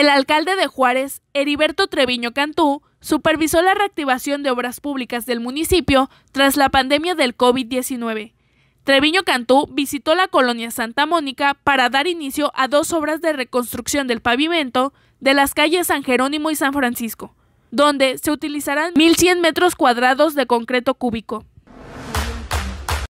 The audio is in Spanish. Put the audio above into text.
El alcalde de Juárez, Heriberto Treviño Cantú, supervisó la reactivación de obras públicas del municipio tras la pandemia del COVID-19. Treviño Cantú visitó la colonia Santa Mónica para dar inicio a dos obras de reconstrucción del pavimento de las calles San Jerónimo y San Francisco, donde se utilizarán 1.100 metros cuadrados de concreto cúbico.